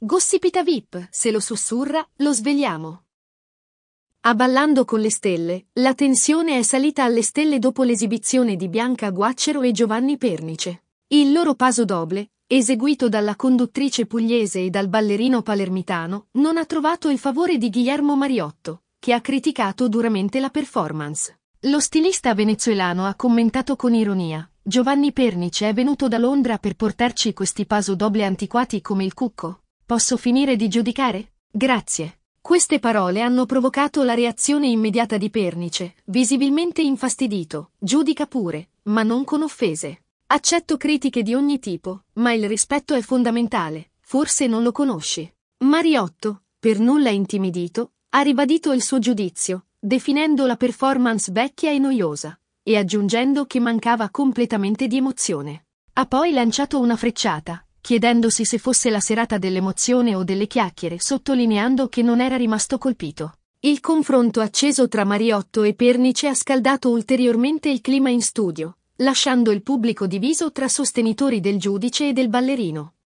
Gossipita VIP, se lo sussurra, lo svegliamo. A Ballando con le stelle, la tensione è salita alle stelle dopo l'esibizione di Bianca Guaccero e Giovanni Pernice. Il loro paso doble, eseguito dalla conduttrice pugliese e dal ballerino palermitano, non ha trovato il favore di Guillermo Mariotto, che ha criticato duramente la performance. Lo stilista venezuelano ha commentato con ironia, Giovanni Pernice è venuto da Londra per portarci questi paso doble antiquati come il cucco. Posso finire di giudicare? Grazie. Queste parole hanno provocato la reazione immediata di Pernice, visibilmente infastidito. Giudica pure, ma non con offese. Accetto critiche di ogni tipo, ma il rispetto è fondamentale, forse non lo conosci. Mariotto, per nulla intimidito, ha ribadito il suo giudizio, definendo la performance vecchia e noiosa, e aggiungendo che mancava completamente di emozione. Ha poi lanciato una frecciata, chiedendosi se fosse la serata dell'emozione o delle chiacchiere, sottolineando che non era rimasto colpito. Il confronto acceso tra Mariotto e Pernice ha scaldato ulteriormente il clima in studio, lasciando il pubblico diviso tra sostenitori del giudice e del ballerino.